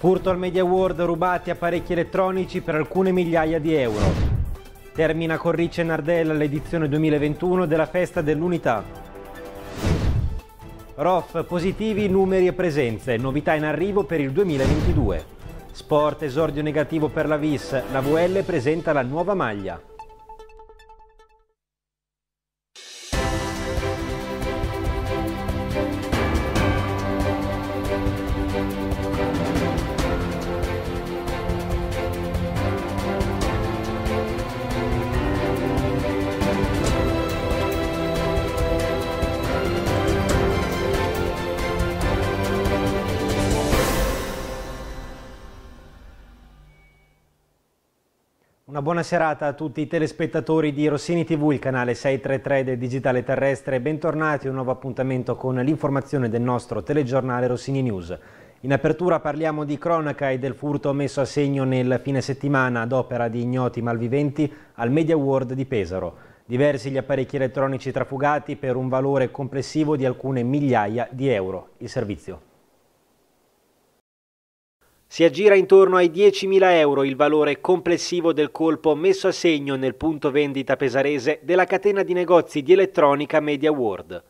Furto al Media World rubati apparecchi elettronici per alcune migliaia di euro. Termina con Ricci e Nardella l'edizione 2021 della Festa dell'Unità. ROF positivi, numeri e presenze, novità in arrivo per il 2022. Sport esordio negativo per la VIS, la VL presenta la nuova maglia. Una buona serata a tutti i telespettatori di Rossini TV, il canale 633 del Digitale Terrestre. Bentornati a un nuovo appuntamento con l'informazione del nostro telegiornale Rossini News. In apertura parliamo di cronaca e del furto messo a segno nel fine settimana ad opera di ignoti malviventi al Media World di Pesaro. Diversi gli apparecchi elettronici trafugati per un valore complessivo di alcune migliaia di euro. Il servizio. Si aggira intorno ai 10.000 euro il valore complessivo del colpo messo a segno nel punto vendita pesarese della catena di negozi di elettronica Media World.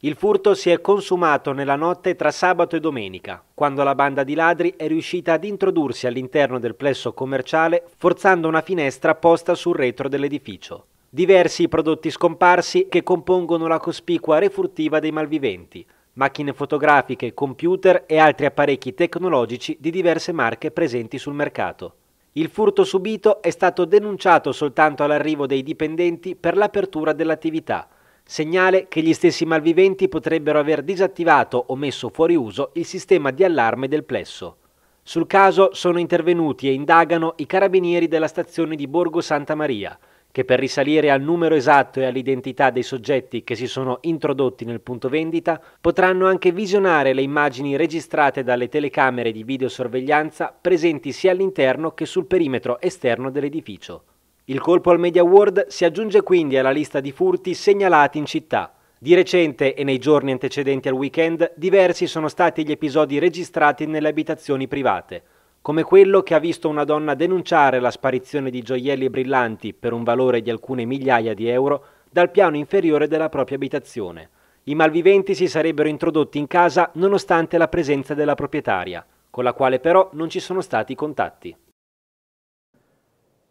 Il furto si è consumato nella notte tra sabato e domenica, quando la banda di ladri è riuscita ad introdursi all'interno del plesso commerciale forzando una finestra posta sul retro dell'edificio. Diversi prodotti scomparsi che compongono la cospicua refurtiva dei malviventi, macchine fotografiche, computer e altri apparecchi tecnologici di diverse marche presenti sul mercato. Il furto subito è stato denunciato soltanto all'arrivo dei dipendenti per l'apertura dell'attività, segnale che gli stessi malviventi potrebbero aver disattivato o messo fuori uso il sistema di allarme del plesso. Sul caso sono intervenuti e indagano i carabinieri della stazione di Borgo Santa Maria, che per risalire al numero esatto e all'identità dei soggetti che si sono introdotti nel punto vendita, potranno anche visionare le immagini registrate dalle telecamere di videosorveglianza presenti sia all'interno che sul perimetro esterno dell'edificio. Il colpo al Media World si aggiunge quindi alla lista di furti segnalati in città. Di recente e nei giorni antecedenti al weekend, diversi sono stati gli episodi registrati nelle abitazioni private come quello che ha visto una donna denunciare la sparizione di gioielli brillanti per un valore di alcune migliaia di euro dal piano inferiore della propria abitazione. I malviventi si sarebbero introdotti in casa nonostante la presenza della proprietaria, con la quale però non ci sono stati contatti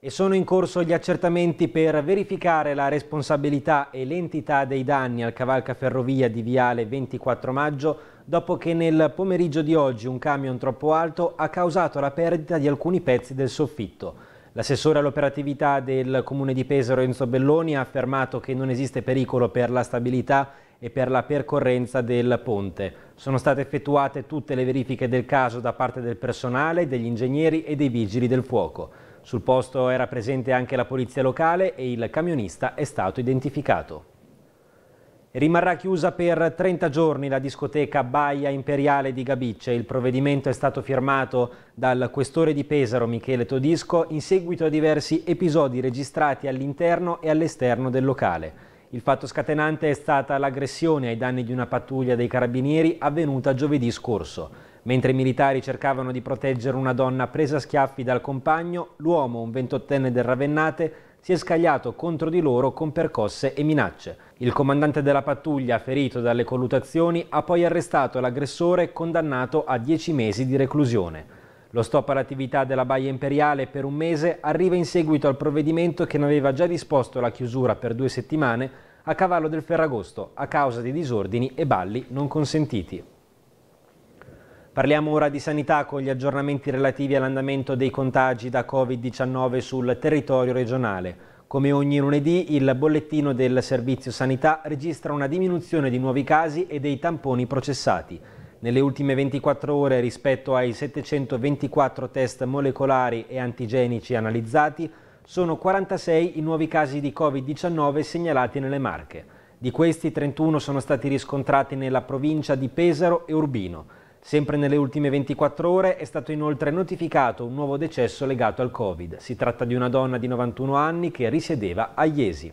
e sono in corso gli accertamenti per verificare la responsabilità e l'entità dei danni al cavalcaferrovia di Viale 24 maggio dopo che nel pomeriggio di oggi un camion troppo alto ha causato la perdita di alcuni pezzi del soffitto. L'assessore all'operatività del Comune di Pesaro Enzo Belloni ha affermato che non esiste pericolo per la stabilità e per la percorrenza del ponte. Sono state effettuate tutte le verifiche del caso da parte del personale, degli ingegneri e dei vigili del fuoco. Sul posto era presente anche la polizia locale e il camionista è stato identificato. Rimarrà chiusa per 30 giorni la discoteca Baia Imperiale di Gabicce. Il provvedimento è stato firmato dal questore di Pesaro Michele Todisco in seguito a diversi episodi registrati all'interno e all'esterno del locale. Il fatto scatenante è stata l'aggressione ai danni di una pattuglia dei carabinieri avvenuta giovedì scorso. Mentre i militari cercavano di proteggere una donna presa a schiaffi dal compagno, l'uomo, un ventottenne del Ravennate, si è scagliato contro di loro con percosse e minacce. Il comandante della pattuglia, ferito dalle collutazioni, ha poi arrestato l'aggressore condannato a 10 mesi di reclusione. Lo stop all'attività della Baia Imperiale per un mese arriva in seguito al provvedimento che ne aveva già disposto la chiusura per due settimane a cavallo del Ferragosto a causa di disordini e balli non consentiti. Parliamo ora di sanità con gli aggiornamenti relativi all'andamento dei contagi da Covid-19 sul territorio regionale. Come ogni lunedì, il bollettino del Servizio Sanità registra una diminuzione di nuovi casi e dei tamponi processati. Nelle ultime 24 ore rispetto ai 724 test molecolari e antigenici analizzati, sono 46 i nuovi casi di Covid-19 segnalati nelle Marche. Di questi 31 sono stati riscontrati nella provincia di Pesaro e Urbino. Sempre nelle ultime 24 ore è stato inoltre notificato un nuovo decesso legato al Covid. Si tratta di una donna di 91 anni che risiedeva a Iesi.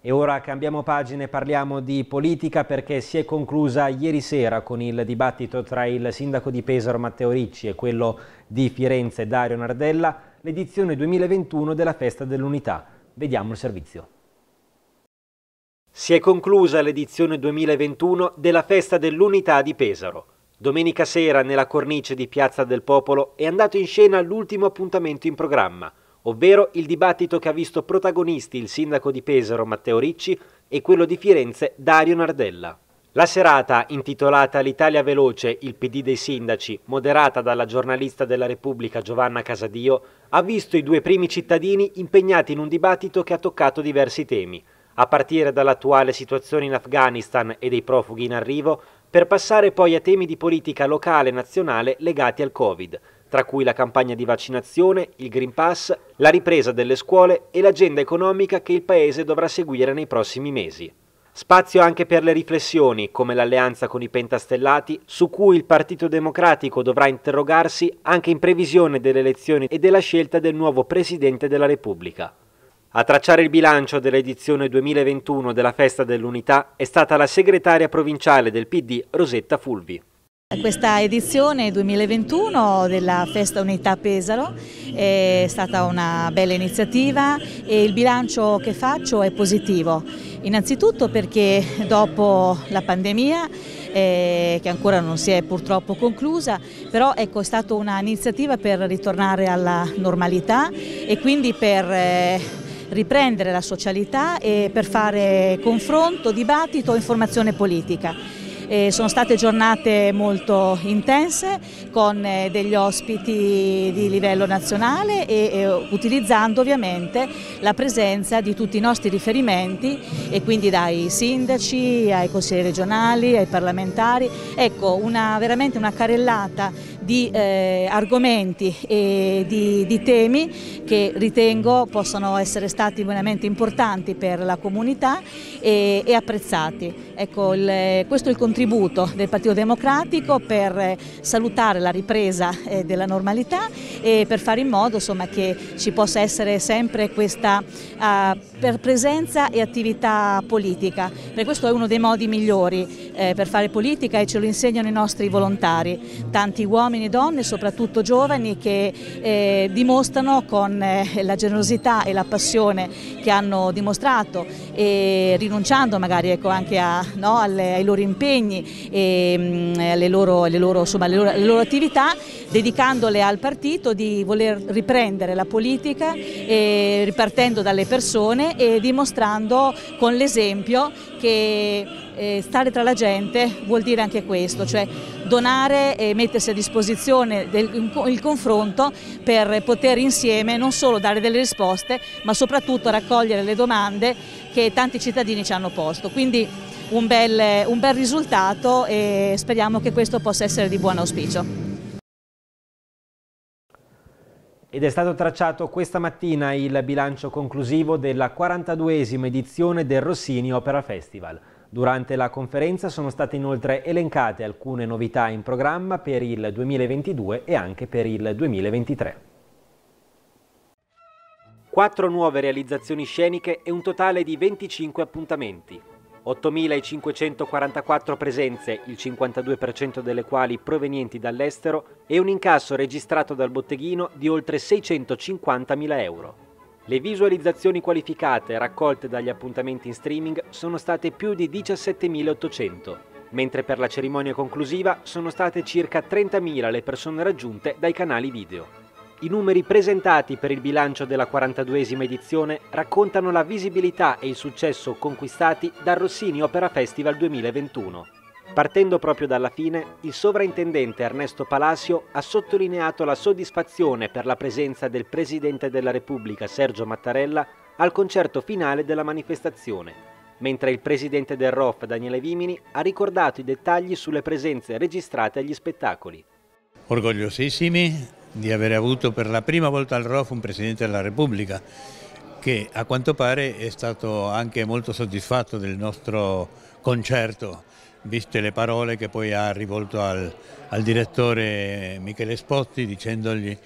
E ora cambiamo pagina e parliamo di politica perché si è conclusa ieri sera con il dibattito tra il sindaco di Pesaro Matteo Ricci e quello di Firenze Dario Nardella l'edizione 2021 della Festa dell'Unità. Vediamo il servizio. Si è conclusa l'edizione 2021 della Festa dell'Unità di Pesaro. Domenica sera, nella cornice di Piazza del Popolo, è andato in scena l'ultimo appuntamento in programma, ovvero il dibattito che ha visto protagonisti il sindaco di Pesaro Matteo Ricci e quello di Firenze Dario Nardella. La serata, intitolata L'Italia Veloce, il PD dei sindaci, moderata dalla giornalista della Repubblica Giovanna Casadio, ha visto i due primi cittadini impegnati in un dibattito che ha toccato diversi temi, a partire dall'attuale situazione in Afghanistan e dei profughi in arrivo, per passare poi a temi di politica locale e nazionale legati al Covid, tra cui la campagna di vaccinazione, il Green Pass, la ripresa delle scuole e l'agenda economica che il Paese dovrà seguire nei prossimi mesi. Spazio anche per le riflessioni, come l'alleanza con i pentastellati, su cui il Partito Democratico dovrà interrogarsi anche in previsione delle elezioni e della scelta del nuovo Presidente della Repubblica. A tracciare il bilancio dell'edizione 2021 della Festa dell'Unità è stata la segretaria provinciale del PD Rosetta Fulvi. Questa edizione 2021 della Festa Unità Pesaro è stata una bella iniziativa e il bilancio che faccio è positivo. Innanzitutto perché dopo la pandemia eh, che ancora non si è purtroppo conclusa, però ecco, è stata un'iniziativa per ritornare alla normalità e quindi per eh, riprendere la socialità e per fare confronto, dibattito e informazione politica. Eh, sono state giornate molto intense con eh, degli ospiti di livello nazionale e eh, utilizzando ovviamente la presenza di tutti i nostri riferimenti e quindi dai sindaci ai consiglieri regionali, ai parlamentari. Ecco, una, veramente una carellata di eh, argomenti e di, di temi che ritengo possano essere stati veramente importanti per la comunità e, e apprezzati. Ecco, il, questo è il contesto contributo del Partito Democratico per eh, salutare la ripresa eh, della normalità e per fare in modo insomma, che ci possa essere sempre questa uh, presenza e attività politica. Per questo è uno dei modi migliori eh, per fare politica e ce lo insegnano i nostri volontari, tanti uomini e donne, soprattutto giovani, che eh, dimostrano con eh, la generosità e la passione che hanno dimostrato, e rinunciando magari ecco, anche a, no, alle, ai loro impegni, impegni e ehm, le loro, le loro, insomma, le loro, le loro attività dedicandole al partito di voler riprendere la politica eh, ripartendo dalle persone e dimostrando con l'esempio che eh, stare tra la gente vuol dire anche questo, cioè donare e mettersi a disposizione del, il confronto per poter insieme non solo dare delle risposte ma soprattutto raccogliere le domande che tanti cittadini ci hanno posto. Quindi un bel, un bel risultato e speriamo che questo possa essere di buon auspicio. Ed è stato tracciato questa mattina il bilancio conclusivo della 42esima edizione del Rossini Opera Festival. Durante la conferenza sono state inoltre elencate alcune novità in programma per il 2022 e anche per il 2023. Quattro nuove realizzazioni sceniche e un totale di 25 appuntamenti, 8.544 presenze, il 52% delle quali provenienti dall'estero, e un incasso registrato dal botteghino di oltre 650.000 euro. Le visualizzazioni qualificate raccolte dagli appuntamenti in streaming sono state più di 17.800, mentre per la cerimonia conclusiva sono state circa 30.000 le persone raggiunte dai canali video. I numeri presentati per il bilancio della 42esima edizione raccontano la visibilità e il successo conquistati dal Rossini Opera Festival 2021. Partendo proprio dalla fine, il sovrintendente Ernesto Palacio ha sottolineato la soddisfazione per la presenza del Presidente della Repubblica Sergio Mattarella al concerto finale della manifestazione, mentre il presidente del ROF Daniele Vimini ha ricordato i dettagli sulle presenze registrate agli spettacoli. Orgogliosissimi di aver avuto per la prima volta al ROF un Presidente della Repubblica che a quanto pare è stato anche molto soddisfatto del nostro concerto, viste le parole che poi ha rivolto al, al direttore Michele Spotti dicendogli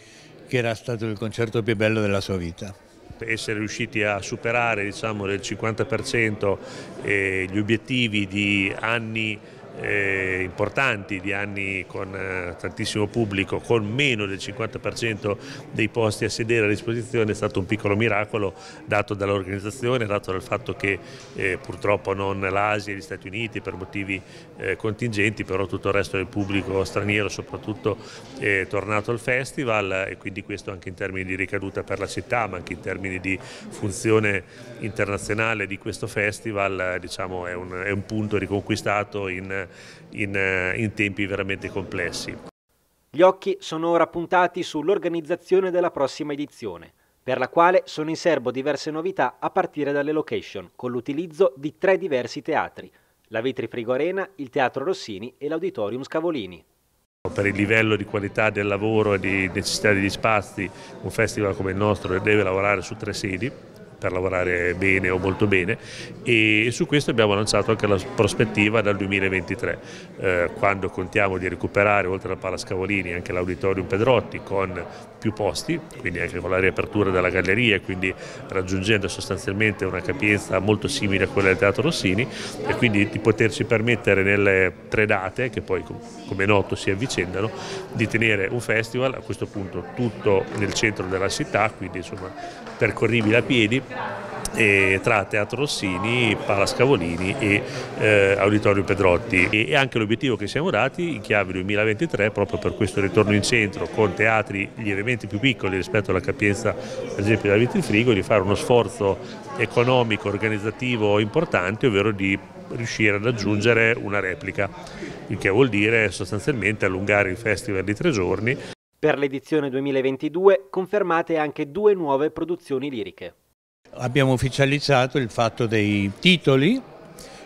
che era stato il concerto più bello della sua vita essere riusciti a superare diciamo, del 50% eh, gli obiettivi di anni eh, importanti di anni con eh, tantissimo pubblico, con meno del 50% dei posti a sedere a disposizione, è stato un piccolo miracolo dato dall'organizzazione, dato dal fatto che eh, purtroppo non l'Asia e gli Stati Uniti per motivi eh, contingenti, però tutto il resto del pubblico straniero soprattutto è tornato al festival e quindi questo anche in termini di ricaduta per la città, ma anche in termini di funzione internazionale di questo festival diciamo, è, un, è un punto riconquistato in in, eh, in tempi veramente complessi. Gli occhi sono ora puntati sull'organizzazione della prossima edizione, per la quale sono in serbo diverse novità a partire dalle location, con l'utilizzo di tre diversi teatri, la Vitri Frigorena, il Teatro Rossini e l'Auditorium Scavolini. Per il livello di qualità del lavoro e di necessità degli spazi, un festival come il nostro deve lavorare su tre sedi, per lavorare bene o molto bene e su questo abbiamo lanciato anche la prospettiva dal 2023 eh, quando contiamo di recuperare oltre al Palascavolini anche l'Auditorium Pedrotti con più posti quindi anche con la riapertura della galleria quindi raggiungendo sostanzialmente una capienza molto simile a quella del Teatro Rossini e quindi di poterci permettere nelle tre date che poi come è noto si avvicendano di tenere un festival a questo punto tutto nel centro della città quindi insomma percorribile a piedi tra Teatro Rossini, Palascavolini e eh, Auditorium Pedrotti e, e anche l'obiettivo che siamo dati in chiave 2023 proprio per questo ritorno in centro con teatri lievemente più piccoli rispetto alla capienza ad esempio della Vitrifrigo di fare uno sforzo economico, organizzativo importante ovvero di riuscire ad aggiungere una replica il che vuol dire sostanzialmente allungare il festival di tre giorni. Per l'edizione 2022 confermate anche due nuove produzioni liriche. Abbiamo ufficializzato il fatto dei titoli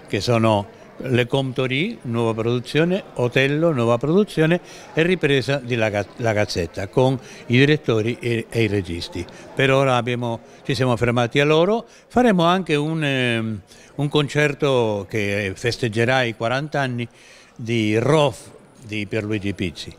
che sono Le Comptorie, nuova produzione, Otello, nuova produzione e ripresa di La, Gazzetta con i direttori e, e i registi. Per ora abbiamo, ci siamo fermati a loro, faremo anche un, ehm, un concerto che festeggerà i 40 anni di ROF di Pierluigi Pizzi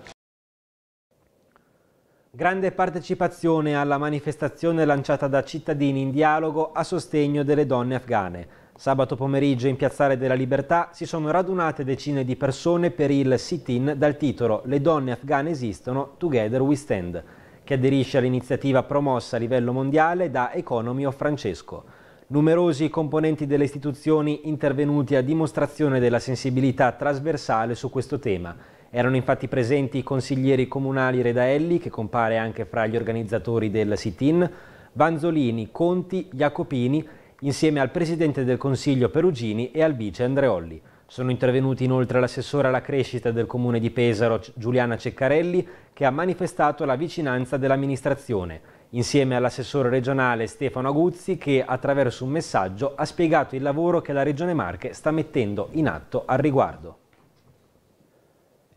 Grande partecipazione alla manifestazione lanciata da cittadini in dialogo a sostegno delle donne afghane. Sabato pomeriggio in Piazzale della Libertà si sono radunate decine di persone per il sit-in dal titolo Le donne afghane esistono, Together We Stand, che aderisce all'iniziativa promossa a livello mondiale da Economy of Francesco. Numerosi componenti delle istituzioni intervenuti a dimostrazione della sensibilità trasversale su questo tema erano infatti presenti i consiglieri comunali Redaelli, che compare anche fra gli organizzatori del sit-in, Vanzolini, Conti, Jacopini, insieme al presidente del Consiglio Perugini e al vice Andreolli. Sono intervenuti inoltre l'assessore alla crescita del comune di Pesaro Giuliana Ceccarelli che ha manifestato la vicinanza dell'amministrazione, insieme all'assessore regionale Stefano Aguzzi che attraverso un messaggio ha spiegato il lavoro che la Regione Marche sta mettendo in atto al riguardo.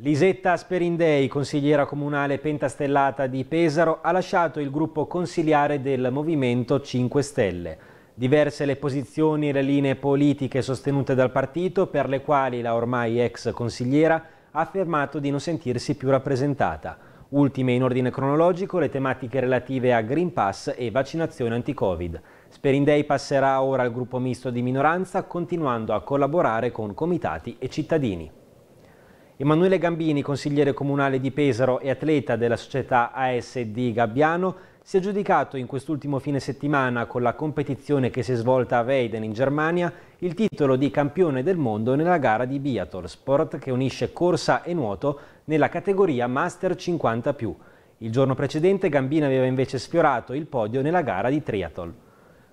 Lisetta Sperindei, consigliera comunale pentastellata di Pesaro, ha lasciato il gruppo consiliare del Movimento 5 Stelle. Diverse le posizioni e le linee politiche sostenute dal partito, per le quali la ormai ex consigliera ha affermato di non sentirsi più rappresentata. Ultime in ordine cronologico le tematiche relative a Green Pass e vaccinazione anti-Covid. Sperindei passerà ora al gruppo misto di minoranza, continuando a collaborare con comitati e cittadini. Emanuele Gambini, consigliere comunale di Pesaro e atleta della società ASD Gabbiano, si è giudicato in quest'ultimo fine settimana con la competizione che si è svolta a Weiden in Germania il titolo di campione del mondo nella gara di Biathlon Sport che unisce corsa e nuoto nella categoria Master 50+. Il giorno precedente Gambini aveva invece sfiorato il podio nella gara di Triathlon.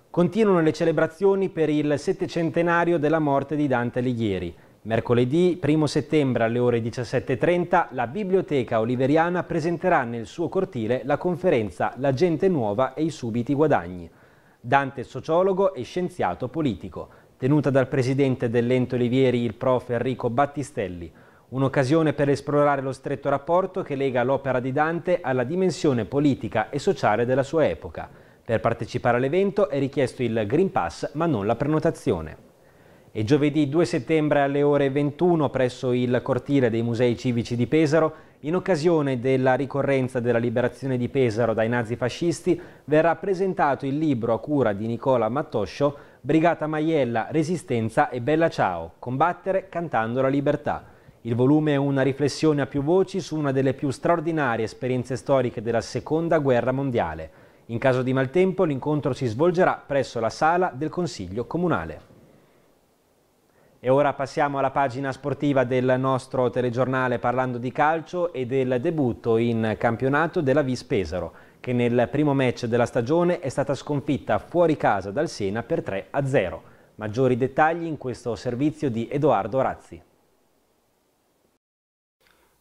Continuano le celebrazioni per il settecentenario della morte di Dante Alighieri. Mercoledì 1 settembre alle ore 17.30 la Biblioteca Oliveriana presenterà nel suo cortile la conferenza La gente nuova e i subiti guadagni. Dante sociologo e scienziato politico, tenuta dal presidente dell'ente Olivieri il prof Enrico Battistelli. Un'occasione per esplorare lo stretto rapporto che lega l'opera di Dante alla dimensione politica e sociale della sua epoca. Per partecipare all'evento è richiesto il Green Pass ma non la prenotazione e giovedì 2 settembre alle ore 21 presso il cortile dei Musei Civici di Pesaro, in occasione della ricorrenza della liberazione di Pesaro dai nazifascisti, verrà presentato il libro a cura di Nicola Mattoscio Brigata Maiella, Resistenza e Bella Ciao, combattere cantando la libertà. Il volume è una riflessione a più voci su una delle più straordinarie esperienze storiche della Seconda Guerra Mondiale. In caso di maltempo l'incontro si svolgerà presso la sala del Consiglio Comunale. E ora passiamo alla pagina sportiva del nostro telegiornale parlando di calcio e del debutto in campionato della Vis Pesaro, che nel primo match della stagione è stata sconfitta fuori casa dal Siena per 3-0. Maggiori dettagli in questo servizio di Edoardo Razzi.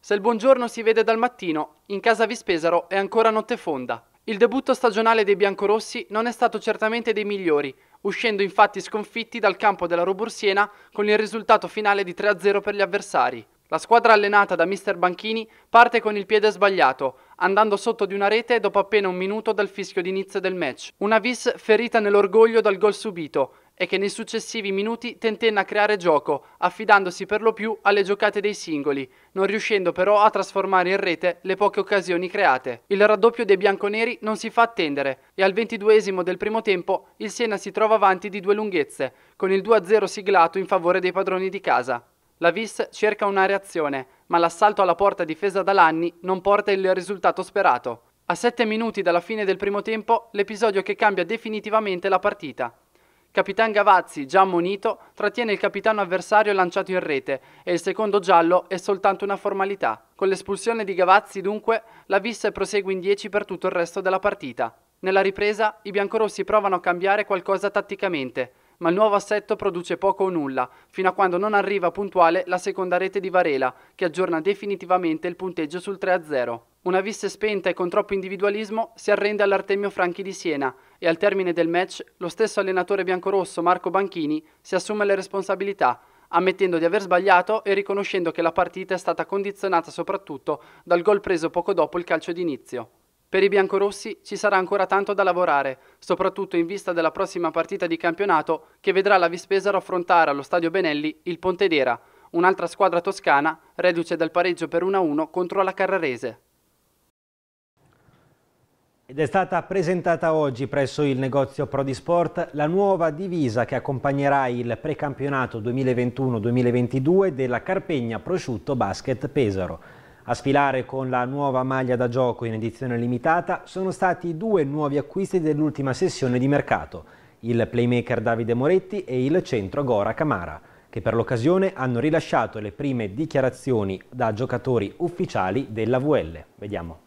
Se il buongiorno si vede dal mattino, in casa Vispesaro è ancora notte fonda. Il debutto stagionale dei biancorossi non è stato certamente dei migliori, uscendo infatti sconfitti dal campo della Robursiena con il risultato finale di 3-0 per gli avversari. La squadra allenata da mister Banchini parte con il piede sbagliato, andando sotto di una rete dopo appena un minuto dal fischio d'inizio del match. Una vis ferita nell'orgoglio dal gol subito, e che nei successivi minuti tentenna a creare gioco, affidandosi per lo più alle giocate dei singoli, non riuscendo però a trasformare in rete le poche occasioni create. Il raddoppio dei bianconeri non si fa attendere e al ventiduesimo del primo tempo il Siena si trova avanti di due lunghezze, con il 2-0 siglato in favore dei padroni di casa. La Vis cerca una reazione, ma l'assalto alla porta difesa da Lanni non porta il risultato sperato. A sette minuti dalla fine del primo tempo, l'episodio che cambia definitivamente la partita. Capitan Gavazzi, già ammonito, trattiene il capitano avversario lanciato in rete e il secondo giallo è soltanto una formalità. Con l'espulsione di Gavazzi, dunque, la vista prosegue in 10 per tutto il resto della partita. Nella ripresa, i biancorossi provano a cambiare qualcosa tatticamente, ma il nuovo assetto produce poco o nulla, fino a quando non arriva puntuale la seconda rete di Varela, che aggiorna definitivamente il punteggio sul 3-0. Una vista spenta e con troppo individualismo si arrende all'Artemio Franchi di Siena, e al termine del match lo stesso allenatore biancorosso Marco Banchini si assume le responsabilità, ammettendo di aver sbagliato e riconoscendo che la partita è stata condizionata soprattutto dal gol preso poco dopo il calcio d'inizio. Per i biancorossi ci sarà ancora tanto da lavorare, soprattutto in vista della prossima partita di campionato che vedrà la Vispesaro affrontare allo stadio Benelli il Pontedera, un'altra squadra toscana reduce dal pareggio per 1-1 contro la Carrarese. Ed è stata presentata oggi presso il negozio Prodi Sport la nuova divisa che accompagnerà il precampionato 2021-2022 della Carpegna Prosciutto Basket Pesaro. A sfilare con la nuova maglia da gioco in edizione limitata sono stati due nuovi acquisti dell'ultima sessione di mercato, il playmaker Davide Moretti e il centro Gora Camara, che per l'occasione hanno rilasciato le prime dichiarazioni da giocatori ufficiali della VL. Vediamo.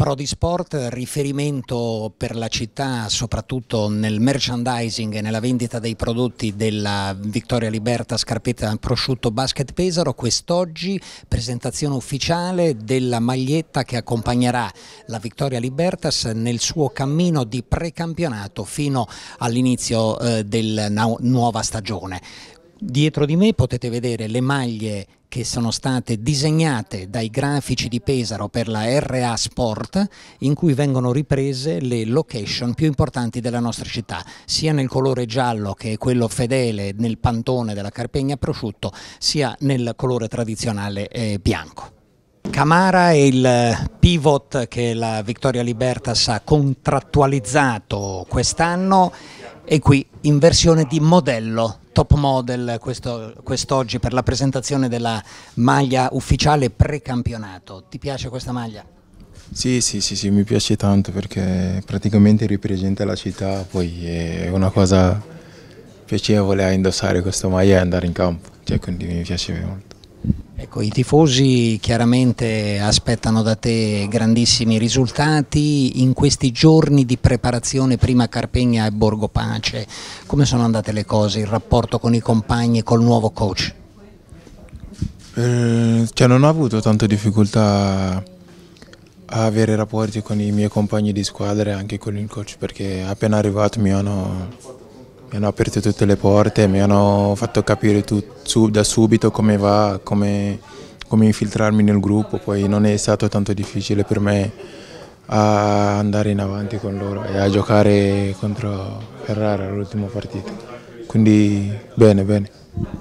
Prodi Sport, riferimento per la città soprattutto nel merchandising e nella vendita dei prodotti della Vittoria Liberta Scarpetta Prosciutto Basket Pesaro, quest'oggi presentazione ufficiale della maglietta che accompagnerà la Vittoria Libertas nel suo cammino di precampionato fino all'inizio eh, della nuova stagione. Dietro di me potete vedere le maglie che sono state disegnate dai grafici di Pesaro per la RA Sport in cui vengono riprese le location più importanti della nostra città, sia nel colore giallo che è quello fedele nel pantone della Carpegna Prosciutto, sia nel colore tradizionale eh, bianco. Camara è il pivot che la Vittoria Libertas ha contrattualizzato quest'anno e qui in versione di modello, top model questo, quest'oggi per la presentazione della maglia ufficiale precampionato. Ti piace questa maglia? Sì, sì, sì, sì, mi piace tanto perché praticamente ripresenta la città, poi è una cosa piacevole a indossare questa maglia e andare in campo, cioè quindi mi piace molto. Ecco, i tifosi chiaramente aspettano da te grandissimi risultati in questi giorni di preparazione prima Carpegna e Borgo Pace. Come sono andate le cose, il rapporto con i compagni e col nuovo coach? Eh, cioè non ho avuto tante difficoltà a avere rapporti con i miei compagni di squadra e anche con il coach perché appena arrivato mi hanno mi hanno aperto tutte le porte, mi hanno fatto capire tu, su, da subito come va, come, come, infiltrarmi nel gruppo, poi non è stato tanto difficile per me andare in avanti con loro e a giocare contro Ferrara l'ultima partita. Quindi bene, bene.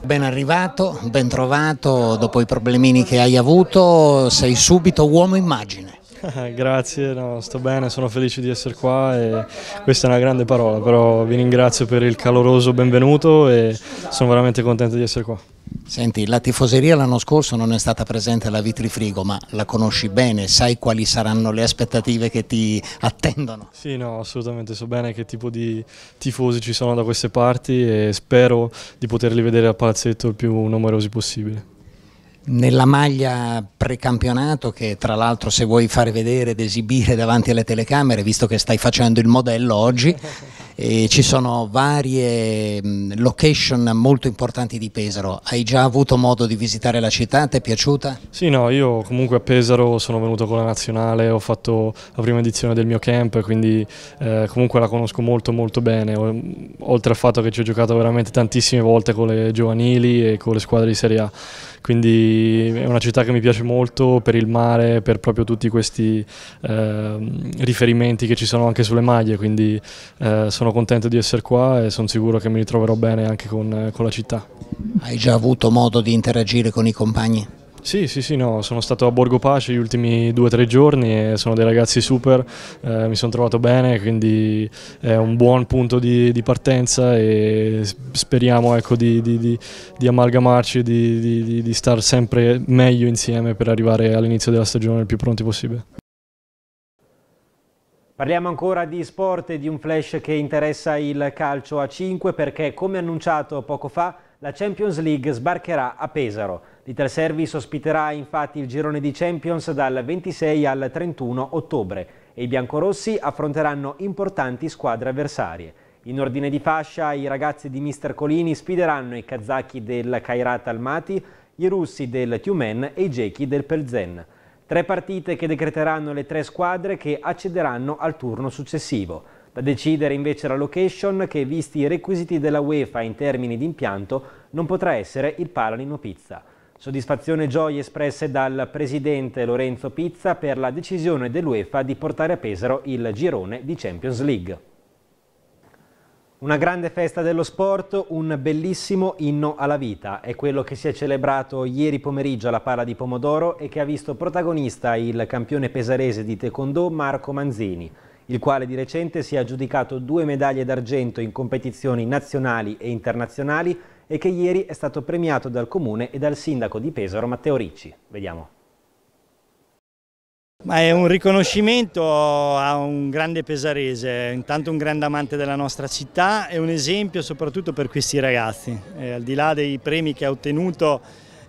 Ben arrivato, ben trovato, dopo i problemini che hai avuto, sei subito uomo immagine. Grazie, no, sto bene, sono felice di essere qua e questa è una grande parola, però vi ringrazio per il caloroso benvenuto e sono veramente contento di essere qua. Senti, la tifoseria l'anno scorso non è stata presente alla Vitrifrigo, ma la conosci bene, sai quali saranno le aspettative che ti attendono? Sì, no, assolutamente, so bene che tipo di tifosi ci sono da queste parti e spero di poterli vedere al palazzetto il più numerosi possibile nella maglia precampionato che tra l'altro se vuoi fare vedere ed esibire davanti alle telecamere, visto che stai facendo il modello oggi, eh, ci sono varie mh, mm, location molto importanti di Pesaro. Hai già avuto modo di visitare la città? Ti è piaciuta? Sì, no, io comunque a Pesaro sono venuto con la nazionale, ho fatto la prima edizione del mio camp, quindi eh, comunque la conosco molto molto bene, mm, oltre al fatto che ci ho giocato veramente tantissime volte con le giovanili e con le squadre di Serie A. Quindi è una città che mi piace molto per il mare, per proprio tutti questi eh, riferimenti che ci sono anche sulle maglie, quindi eh, sono sono contento di essere qua e sono sicuro che mi ritroverò bene anche con, eh, con la città. Hai già avuto modo di interagire con i compagni? Sì, sì, sì, no, sono stato a Borgo Pace gli ultimi due o tre giorni e sono dei ragazzi super, eh, mi sono trovato bene, quindi è un buon punto di, di partenza e speriamo ecco, di, di, di, amalgamarci, di, di, di star sempre meglio insieme per arrivare all'inizio della stagione il più pronti possibile. Parliamo ancora di sport e di un flash che interessa il calcio a 5 perché, come annunciato poco fa, la Champions League sbarcherà a Pesaro. L'Ital Service ospiterà infatti il girone di Champions dal 26 al 31 ottobre e i biancorossi affronteranno importanti squadre avversarie. In ordine di fascia i ragazzi di Mister Colini sfideranno i kazaki del Kairat Almaty, i russi del Tiumen e i gechi del Pelzen. Tre partite che decreteranno le tre squadre che accederanno al turno successivo. Da decidere invece la location che, visti i requisiti della UEFA in termini di impianto, non potrà essere il Palalino Pizza. Soddisfazione e gioie espresse dal presidente Lorenzo Pizza per la decisione dell'UEFA di portare a Pesaro il girone di Champions League. Una grande festa dello sport, un bellissimo inno alla vita. È quello che si è celebrato ieri pomeriggio alla Pala di Pomodoro e che ha visto protagonista il campione pesarese di taekwondo Marco Manzini, il quale di recente si è aggiudicato due medaglie d'argento in competizioni nazionali e internazionali e che ieri è stato premiato dal comune e dal sindaco di Pesaro Matteo Ricci. Vediamo. Ma è un riconoscimento a un grande pesarese, intanto un grande amante della nostra città e un esempio soprattutto per questi ragazzi. E eh, al di là dei premi che ha ottenuto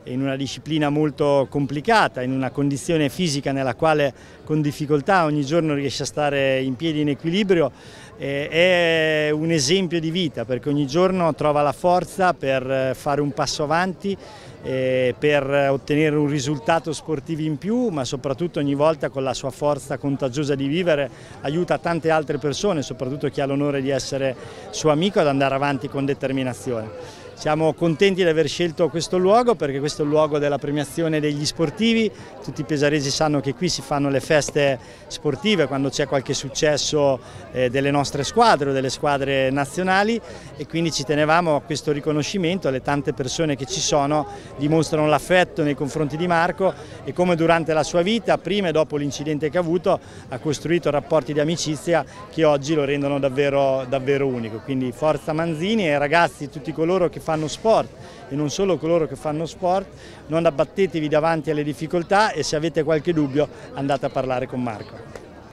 in una disciplina molto complicata, in una condizione fisica nella quale con difficoltà ogni giorno riesce a stare in piedi in equilibrio, eh, è un esempio di vita perché ogni giorno trova la forza per eh, fare un passo avanti, eh, per ottenere un risultato sportivo in più, ma soprattutto ogni volta con la sua forza contagiosa di vivere aiuta tante altre persone, soprattutto chi ha l'onore di essere suo amico, ad andare avanti con determinazione. Siamo contenti di aver scelto questo luogo perché questo è il luogo della premiazione degli sportivi, tutti i pesaresi sanno che qui si fanno le feste sportive quando c'è qualche successo eh, delle nostre squadre o delle squadre nazionali e quindi ci tenevamo a questo riconoscimento, alle tante persone che ci sono dimostrano l'affetto nei confronti di Marco e come durante la sua vita, prima e dopo l'incidente che ha avuto, ha costruito rapporti di amicizia che oggi lo rendono davvero, davvero unico. Quindi forza Manzini e ragazzi, tutti coloro che fanno fanno sport e non solo coloro che fanno sport, non abbattetevi davanti alle difficoltà e se avete qualche dubbio andate a parlare con Marco.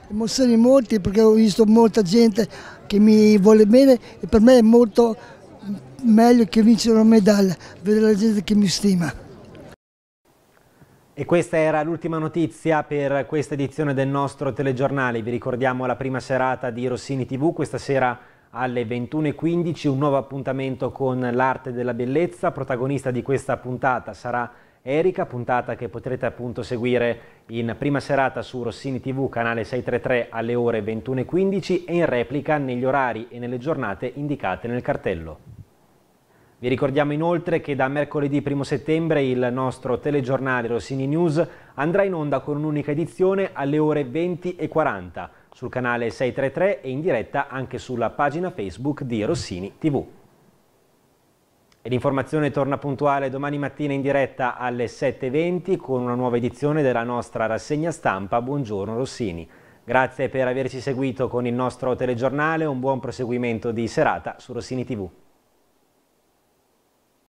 Emozioni molti perché ho visto molta gente che mi vuole bene e per me è molto meglio che vincere una medaglia, vedere la gente che mi stima. E questa era l'ultima notizia per questa edizione del nostro telegiornale. Vi ricordiamo la prima serata di Rossini TV, questa sera alle 21.15 un nuovo appuntamento con l'arte della bellezza. Protagonista di questa puntata sarà Erika, puntata che potrete appunto seguire in prima serata su Rossini TV, canale 633 alle ore 21.15 e in replica negli orari e nelle giornate indicate nel cartello. Vi ricordiamo inoltre che da mercoledì 1 settembre il nostro telegiornale Rossini News andrà in onda con un'unica edizione alle ore 20.40 sul canale 633 e in diretta anche sulla pagina Facebook di Rossini TV. E l'informazione torna puntuale domani mattina in diretta alle 7.20 con una nuova edizione della nostra rassegna stampa Buongiorno Rossini. Grazie per averci seguito con il nostro telegiornale, un buon proseguimento di serata su Rossini TV.